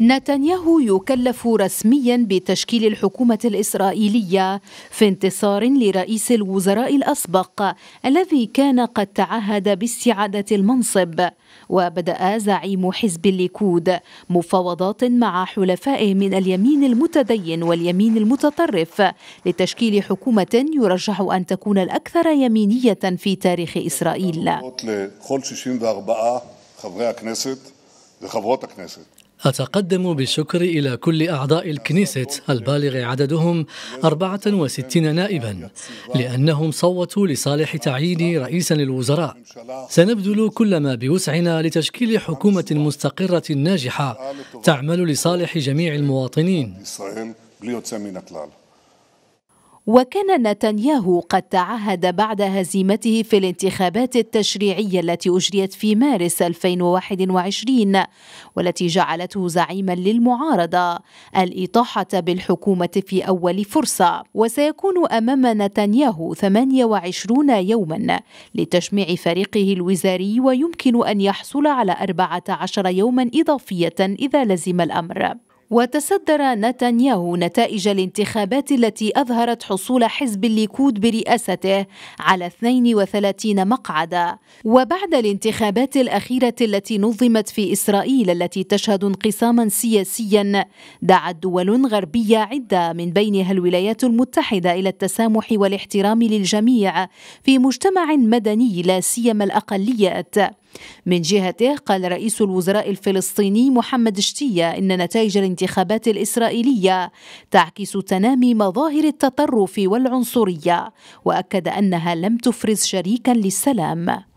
نتنياهو يكلف رسميا بتشكيل الحكومة الإسرائيلية في انتصار لرئيس الوزراء الأسبق الذي كان قد تعهد باستعادة المنصب وبدأ زعيم حزب الليكود مفاوضات مع حلفائه من اليمين المتدين واليمين المتطرف لتشكيل حكومة يرجح أن تكون الأكثر يمينية في تاريخ إسرائيل. أتقدم بالشكر إلى كل أعضاء الكنيست البالغ عددهم 64 نائبا لأنهم صوتوا لصالح تعييني رئيسا للوزراء سنبذل كل ما بوسعنا لتشكيل حكومة مستقرة ناجحة تعمل لصالح جميع المواطنين وكان نتنياهو قد تعهد بعد هزيمته في الانتخابات التشريعية التي أجريت في مارس 2021 والتي جعلته زعيما للمعارضة الإطاحة بالحكومة في أول فرصة وسيكون أمام نتنياهو 28 يوما لتجميع فريقه الوزاري ويمكن أن يحصل على 14 يوما إضافية إذا لزم الأمر وتصدر نتنياهو نتائج الانتخابات التي أظهرت حصول حزب الليكود برئاسته على 32 مقعدا وبعد الانتخابات الأخيرة التي نظمت في إسرائيل التي تشهد انقساما سياسيا دعت دول غربية عدة من بينها الولايات المتحدة إلى التسامح والاحترام للجميع في مجتمع مدني لا سيما الأقليات من جهته قال رئيس الوزراء الفلسطيني محمد شتية إن نتائج الانتخابات الإسرائيلية تعكس تنامي مظاهر التطرف والعنصرية وأكد أنها لم تفرز شريكا للسلام